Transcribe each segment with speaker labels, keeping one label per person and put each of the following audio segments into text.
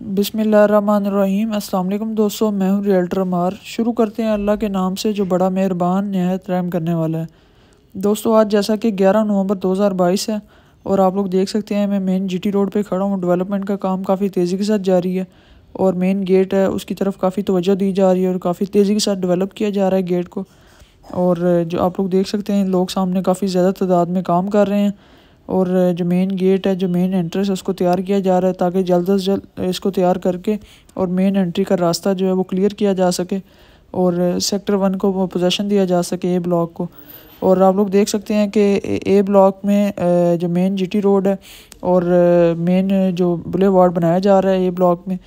Speaker 1: बिसमीम अल्लाम दोस्तों मैं हूँ रियल्टर मार शुरू करते हैं अल्लाह के नाम से जो बड़ा मेहरबान नहायत रैम करने वाला है दोस्तों आज जैसा कि 11 नवंबर 2022 है और आप लोग देख सकते हैं मैं मेन जीटी रोड पे खड़ा हूँ डेवलपमेंट का काम काफ़ी तेज़ी के साथ जारी है और मेन गेट है उसकी तरफ काफ़ी तोज्जो दी जा रही है और काफ़ी तेज़ी के साथ डेवलप किया जा रहा है गेट को और जो आप लोग देख सकते हैं लोग सामने काफ़ी ज़्यादा तादाद में काम कर रहे हैं और जो मेन गेट है जो मेन एंट्रेंस है उसको तैयार किया जा रहा है ताकि जल्द अज जल्द इसको तैयार करके और मेन एंट्री का रास्ता जो है वो क्लियर किया जा सके और सेक्टर वन को पोजेशन दिया जा सके ए ब्लॉक को और आप लोग देख सकते हैं कि ए ब्लॉक में जो मेन जीटी रोड है और मेन जो बुले वार्ड बनाया जा रहा है ए ब्लॉक में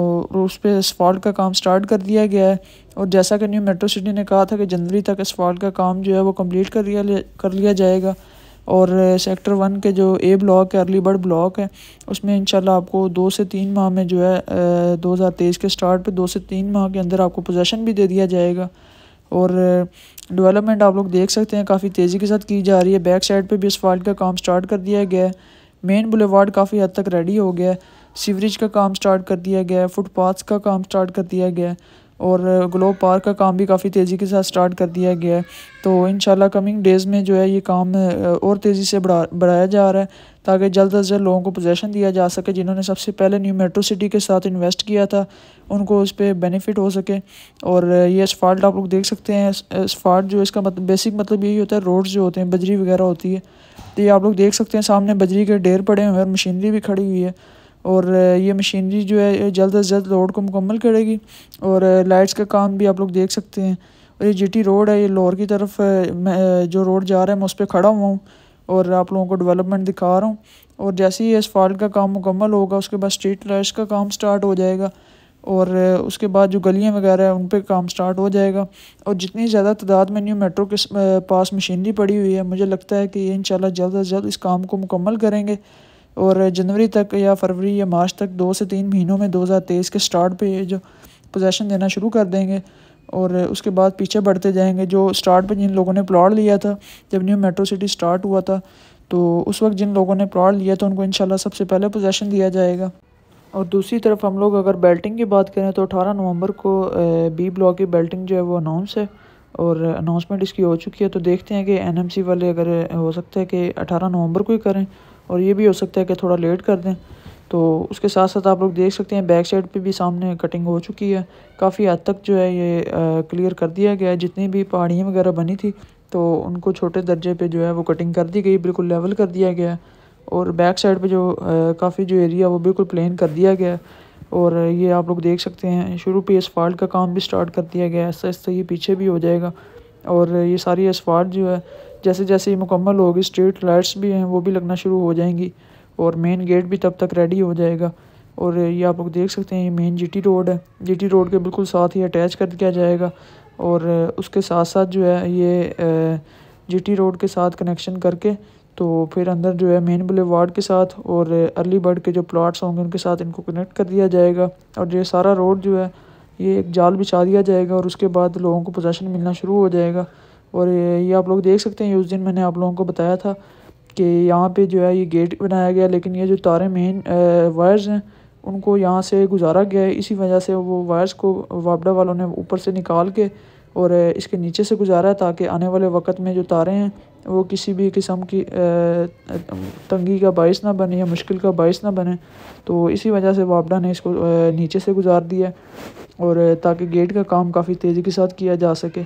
Speaker 1: और उस पर असफॉल्ट का काम स्टार्ट कर दिया गया है और जैसा कि न्यू मेट्रो सिटी ने कहा था कि जनवरी तक असफॉल्ट का काम जो है वो कम्प्लीट कर लिया कर लिया जाएगा और सेक्टर वन के जो ए ब्लॉक है अर्ली बर्ड ब्लॉक है उसमें इंशाल्लाह आपको दो से तीन माह में जो है दो हज़ार तेईस के स्टार्ट पे दो से तीन माह के अंदर आपको पोजेशन भी दे दिया जाएगा और डेवलपमेंट आप लोग देख सकते हैं काफ़ी तेज़ी के साथ की जा रही है बैक साइड पे भी इस्फाल्ट का काम स्टार्ट कर दिया गया है मेन बुलेवार्ड काफ़ी हद तक रेडी हो गया है सीवरेज का काम स्टार्ट कर दिया गया है फुटपाथ का काम स्टार्ट कर दिया गया है और ग्लोब पार्क का काम भी काफ़ी तेज़ी के साथ स्टार्ट कर दिया गया है तो इन कमिंग डेज़ में जो है ये काम और तेज़ी से बढ़ा बढ़ाया जा रहा है ताकि जल्द अज जल्द लोगों को पोजेसन दिया जा सके जिन्होंने सबसे पहले न्यू मेट्रो सिटी के साथ इन्वेस्ट किया था उनको उस पर बेनिफिट हो सके और ये असफाल्ट आप लोग देख सकते हैं असफाल्ट जो इसका मतलब बेसिक मतलब यही होता है रोड्स जो होते हैं बजरी वगैरह होती है तो ये आप लोग देख सकते हैं सामने बजरी के ढेर पड़े हुए हैं और मशीनरी भी खड़ी हुई है और ये मशीनरी जो है जल्द अज जल्द रोड को मुकम्मल करेगी और लाइट्स का काम भी आप लोग देख सकते हैं और ये जीटी रोड है ये लाहौर की तरफ जो रोड जा रहा है मैं उस पर खड़ा हुआ हूँ और आप लोगों को डेवलपमेंट दिखा रहा हूँ और जैसे ही फॉल्ट का काम मुकम्मल होगा उसके बाद स्ट्रीट लाइट्स का काम स्टार्ट हो जाएगा और उसके बाद जो गलियाँ वगैरह हैं उन पर काम स्टार्ट हो जाएगा और जितनी ज़्यादा तादाद में न्यू मेट्रो के पास मशीनरी पड़ी हुई है मुझे लगता है कि ये इन जल्द अज जल्द इस काम को मुकम्मल करेंगे और जनवरी तक या फरवरी या मार्च तक दो से तीन महीनों में 2023 के स्टार्ट पे जो पोजेसन देना शुरू कर देंगे और उसके बाद पीछे बढ़ते जाएंगे जो स्टार्ट पे जिन लोगों ने प्लाट लिया था जब न्यू मेट्रो सिटी स्टार्ट हुआ था तो उस वक्त जिन लोगों ने प्लाट लिया था उनको इन सबसे पहले पोजेसन दिया जाएगा और दूसरी तरफ हम लोग अगर बेल्टिंग की बात करें तो अठारह नवंबर को बी ब्लॉक की बेल्टिंग जो है वो अनाउंस है और अनाउंसमेंट इसकी हो चुकी है तो देखते हैं कि एनएमसी वाले अगर हो सकता है कि 18 नवंबर को ही करें और ये भी हो सकता है कि थोड़ा लेट कर दें तो उसके साथ साथ आप लोग देख सकते हैं बैक साइड पे भी सामने कटिंग हो चुकी है काफ़ी हद तक जो है ये क्लियर कर दिया गया है जितनी भी पहाड़ियाँ वगैरह बनी थी तो उनको छोटे दर्जे पे जो है वो कटिंग कर दी गई बिल्कुल लेवल कर दिया गया और बैक साइड पे जो काफ़ी जो एरिया वो बिल्कुल प्लेन कर दिया गया और ये आप लोग देख सकते हैं शुरू पर असफाल्ट का काम भी स्टार्ट कर दिया गया ऐसा ऐसा ये पीछे भी हो जाएगा और ये सारी असफाल्ट जो है जैसे जैसे ये मुकम्मल होगी स्ट्रीट लाइट्स भी हैं वो भी लगना शुरू हो जाएंगी और मेन गेट भी तब तक रेडी हो जाएगा और ये आप लोग देख सकते हैं ये मेन जीटी रोड है जीटी रोड के बिल्कुल साथ ही अटैच कर दिया जाएगा और उसके साथ साथ जो है ये जीटी रोड के साथ कनेक्शन करके तो फिर अंदर जो है मेन वार्ड के साथ और अर्ली बर्ड के जो प्लाट्स होंगे उनके साथ इनको कनेक्ट कर दिया जाएगा और ये सारा रोड जो है ये एक जाल बिछा दिया जाएगा और उसके बाद लोगों को पोजेशन मिलना शुरू हो जाएगा और ये आप लोग देख सकते हैं उस दिन मैंने आप लोगों को बताया था कि यहाँ पे जो है ये गेट बनाया गया लेकिन ये जो तारे मेन वायर्स हैं उनको यहाँ से गुजारा गया है इसी वजह से वो वायर्स को वापडा वालों ने ऊपर से निकाल के और इसके नीचे से गुजारा है ताकि आने वाले वक्त में जो तारे हैं वो किसी भी किस्म की तंगी का बायस ना बने या मुश्किल का बायस ना बने तो इसी वजह से वापडा ने इसको नीचे से गुजार दिया और ताकि गेट का काम काफ़ी तेज़ी के साथ किया जा सके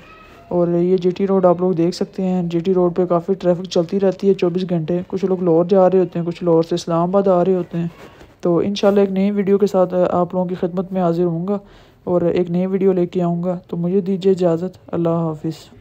Speaker 1: और ये जीटी रोड आप लोग देख सकते हैं जीटी रोड पे काफ़ी ट्रैफिक चलती रहती है चौबीस घंटे कुछ लोग लाहौर जा रहे होते हैं कुछ लाहौर से इस्लामाबाद आ रहे होते हैं तो इन एक नई वीडियो के साथ आप लोगों की खदमत में हाजिर हूँगा और एक नई वीडियो लेके आऊँगा तो मुझे दीजिए इजाज़त अल्लाह हाफिज़